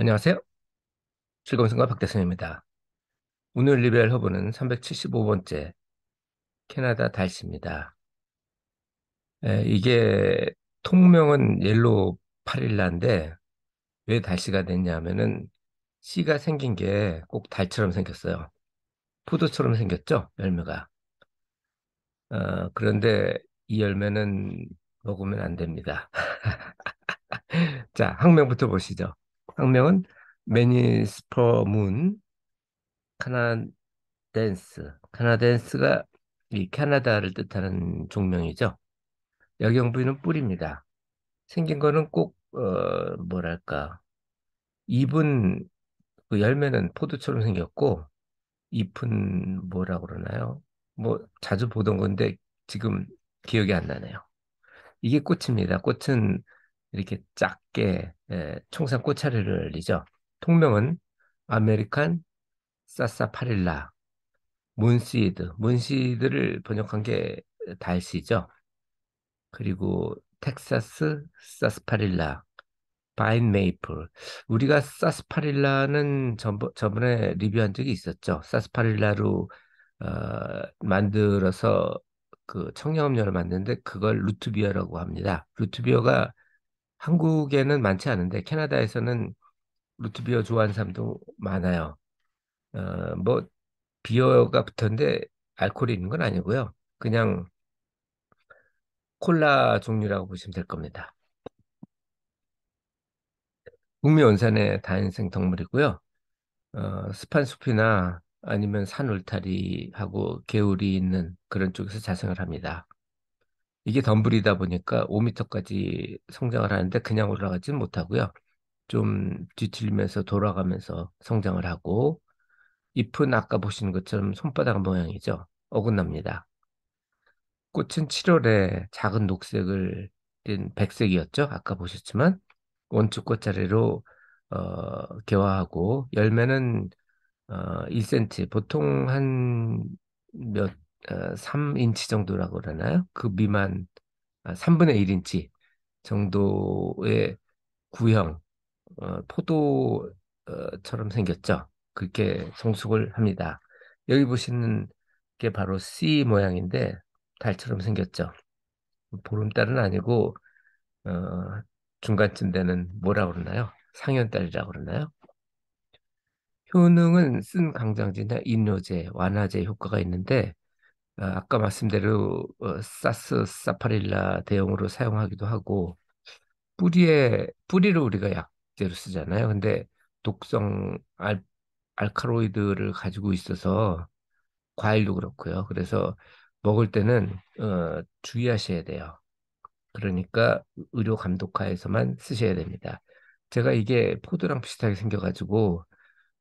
안녕하세요. 즐거운 순간 박대성입니다. 오늘 리뷰할 허브는 375번째 캐나다 달시입니다. 에, 예, 이게 통명은 옐로 파릴라인데 왜 달시가 됐냐면은 씨가 생긴 게 꼭 달처럼 생겼어요. 포도처럼 생겼죠 열매가. 어, 그런데 이 열매는 먹으면 안 됩니다. 자, 항명부터 보시죠. 학명은 매니스퍼문 카나댄스카나댄스가이 캐나다를 뜻하는 종명이죠. 여경 부위는 뿔입니다. 생긴 거는 꼭 어, 뭐랄까 잎은 그 열매는 포도처럼 생겼고 잎은 뭐라 그러나요? 뭐 자주 보던 건데 지금 기억이 안 나네요. 이게 꽃입니다. 꽃은 이렇게 작게 예, 총산 꽃차례를 알리죠. 통명은 아메리칸 사사파릴라 문시드 문시드를 번역한 게 달시죠. 그리고 텍사스 사스파릴라 바인 메이플 우리가 사스파릴라는 전번, 저번에 리뷰한 적이 있었죠. 사스파릴라로 어, 만들어서 그 청량음료를 만드는데 그걸 루트비어라고 합니다. 루트비어가 한국에는 많지 않은데 캐나다에서는 루트비어 좋아하는 사람도 많아요. 어, 뭐 비어가 붙었는데 알코올이 있는 건 아니고요. 그냥 콜라 종류라고 보시면 될 겁니다. 북미 원산의 다인생 동물이고요. 어, 습한 숲이나 아니면 산 울타리하고 개울이 있는 그런 쪽에서 자생을 합니다. 이게 덤블이다 보니까 5m까지 성장을 하는데 그냥 올라가지는 못하고요. 좀 뒤틀리면서 돌아가면서 성장을 하고 잎은 아까 보시는 것처럼 손바닥 모양이죠. 어긋납니다. 꽃은 7월에 작은 녹색을 띤 백색이었죠. 아까 보셨지만 원추 꽃자리로 어, 개화하고 열매는 어, 1cm 보통 한몇 3인치 어, 정도라고 그러나요? 그 미만 3분의 아, 1인치 정도의 구형 어, 포도처럼 어, 생겼죠. 그렇게 성숙을 합니다. 여기 보시는 게 바로 C 모양인데 달처럼 생겼죠. 보름달은 아니고 중간쯤 되는 뭐라 그러나요? 상현달이라고 그러나요? 효능은 쓴 강장제나 인뇨제, 완화제 효과가 있는데 아, 아까 말씀대로 어, 사스 사파릴라 대용으로 사용하기도 하고 뿌리에 뿌리를 우리가 약재로 쓰잖아요. 근데 독성 알, 알카로이드를 가지고 있어서 과일도 그렇고요. 그래서 먹을 때는 어, 주의하셔야 돼요. 그러니까 의료 감독하에서만 쓰셔야 됩니다. 제가 이게 포도랑 비슷하게 생겨가지고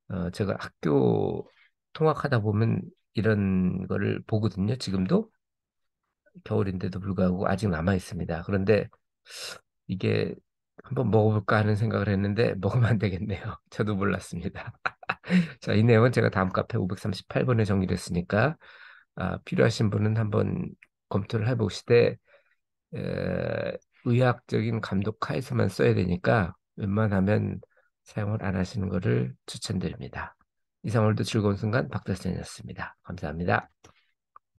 어, 제가 학교 통학하다 보면 이런 거를 보거든요. 지금도 겨울인데도 불구하고 아직 남아 있습니다. 그런데 이게 한번 먹어볼까 하는 생각을 했는데 먹으면 안 되겠네요. 저도 몰랐습니다. 자, 이 내용은 제가 다음 카페 538번에 정리를했으니까 아, 필요하신 분은 한번 검토를 해보시되 에, 의학적인 감독하에서만 써야 되니까 웬만하면 사용을 안 하시는 것을 추천드립니다. 이상월도 즐거운 순간 박달선이었습니다. 감사합니다.